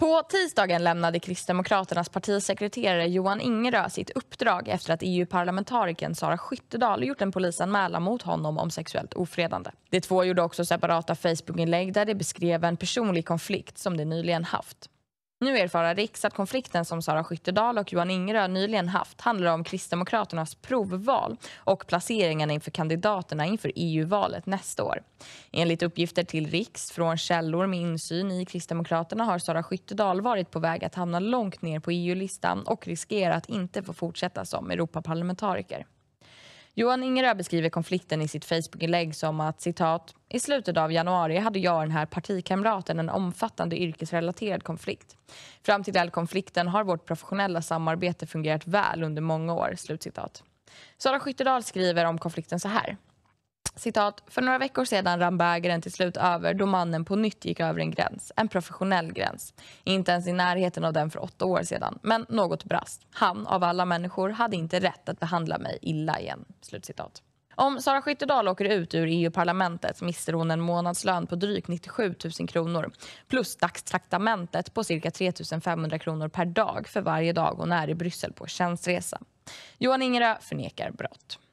På tisdagen lämnade Kristdemokraternas partisekreterare Johan Ingerö sitt uppdrag efter att EU-parlamentarikern Sara Skyttedal gjort en polisanmälan mot honom om sexuellt ofredande. De två gjorde också separata Facebookinlägg där de beskrev en personlig konflikt som de nyligen haft. Nu erfara Riks att konflikten som Sara Skyttedal och Johan Ingerö nyligen haft handlar om Kristdemokraternas provval och placeringarna inför kandidaterna inför EU-valet nästa år. Enligt uppgifter till Riks från källor med insyn i Kristdemokraterna har Sara Skyttedal varit på väg att hamna långt ner på EU-listan och riskerar att inte få fortsätta som Europaparlamentariker. Johan Ingerö beskriver konflikten i sitt Facebookinlägg som att citat, i slutet av januari hade jag och den här partikamraten en omfattande yrkesrelaterad konflikt. Fram till den konflikten har vårt professionella samarbete fungerat väl under många år. Slutcitat. Sara Skyttedal skriver om konflikten så här citat, för några veckor sedan rann bägaren till slut över då mannen på nytt gick över en gräns, en professionell gräns. Inte ens i närheten av den för åtta år sedan, men något brast. Han, av alla människor, hade inte rätt att behandla mig illa igen. Slut citat. Om Sara Skyttedal åker ut ur EU-parlamentet mister hon en månadslön på drygt 97 000 kronor plus dagstraktamentet på cirka 3 500 kronor per dag för varje dag hon är i Bryssel på tjänstresa. Johan Ingerö förnekar brott.